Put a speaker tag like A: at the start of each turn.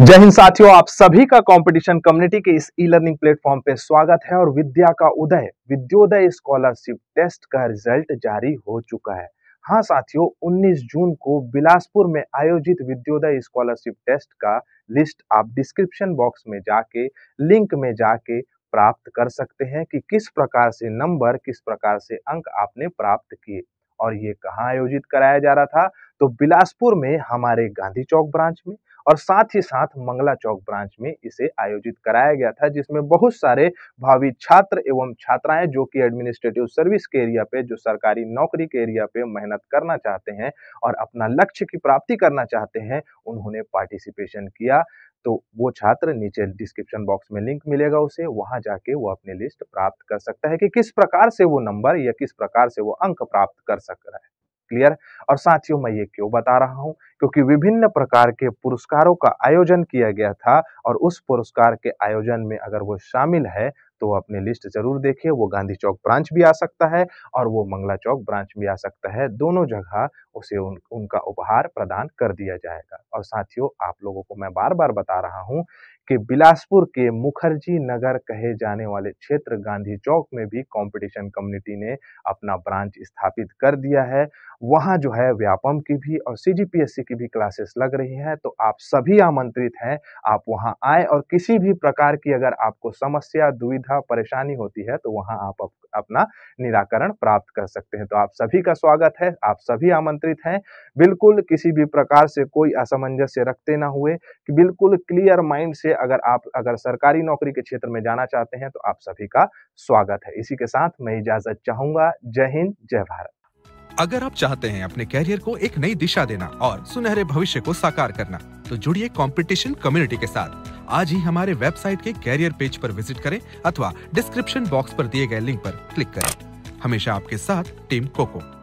A: जय हिंद साथियों आप सभी का कंपटीशन कम्युनिटी के इस ई लर्निंग प्लेटफॉर्म पे स्वागत है और विद्या का उदय विद्योदय स्कॉलरशिप टेस्ट का रिजल्ट जारी हो चुका है हाँ साथियों 19 जून को बिलासपुर में आयोजित विद्योदय स्कॉलरशिप टेस्ट का लिस्ट आप डिस्क्रिप्शन बॉक्स में जाके लिंक में जाके प्राप्त कर सकते हैं कि किस प्रकार से नंबर किस प्रकार से अंक आपने प्राप्त किए और ये कहाँ आयोजित कराया जा रहा था तो बिलासपुर में हमारे गांधी चौक ब्रांच में और साथ ही साथ मंगला चौक ब्रांच में इसे आयोजित कराया गया था जिसमें बहुत सारे भावी छात्र एवं छात्राएं जो कि एडमिनिस्ट्रेटिव सर्विस के एरिया पे जो सरकारी नौकरी के एरिया पे मेहनत करना चाहते हैं और अपना लक्ष्य की प्राप्ति करना चाहते हैं उन्होंने पार्टिसिपेशन किया तो वो छात्र नीचे डिस्क्रिप्शन बॉक्स में लिंक मिलेगा उसे वहां जाके वो अपनी लिस्ट प्राप्त कर सकता है कि किस प्रकार से वो नंबर या किस प्रकार से वो अंक प्राप्त कर सक रहा है क्लियर और साथियों मैं ये क्यों बता रहा हूँ क्योंकि विभिन्न प्रकार के पुरस्कारों का आयोजन किया गया था और उस पुरस्कार के आयोजन में अगर वो शामिल है तो अपने लिस्ट जरूर देखिए वो गांधी चौक ब्रांच भी आ सकता है और वो मंगला चौक ब्रांच भी आ सकता है दोनों जगह उसे उन, उनका उपहार प्रदान कर दिया जाएगा और साथियों आप लोगों को मैं बार बार बता रहा हूँ कि बिलासपुर के मुखर्जी नगर कहे जाने वाले क्षेत्र गांधी चौक में भी कंपटीशन कम्युनिटी ने अपना ब्रांच स्थापित कर दिया है वहां जो है व्यापम की भी और सीजीपीएससी की भी क्लासेस लग रही हैं तो आप सभी आमंत्रित हैं आप वहां आए और किसी भी प्रकार की अगर आपको समस्या दुविधा परेशानी होती है तो वहां आप अपना निराकरण प्राप्त कर सकते हैं तो आप सभी का स्वागत है आप सभी आमंत्रित हैं बिल्कुल किसी भी प्रकार से कोई असमंजस्य रखते ना हुए कि बिल्कुल क्लियर माइंड से अगर आप अगर सरकारी नौकरी के क्षेत्र में जाना चाहते हैं तो आप सभी का स्वागत है इसी के साथ मैं इजाजत चाहूंगा जय हिंद
B: जय भारत अगर आप चाहते हैं अपने कैरियर को एक नई दिशा देना और सुनहरे भविष्य को साकार करना तो जुड़िए कंपटीशन कम्युनिटी के साथ आज ही हमारे वेबसाइट के कैरियर पेज पर विजिट करें अथवा डिस्क्रिप्शन बॉक्स पर दिए गए लिंक पर क्लिक करें हमेशा आपके साथ टीम कोको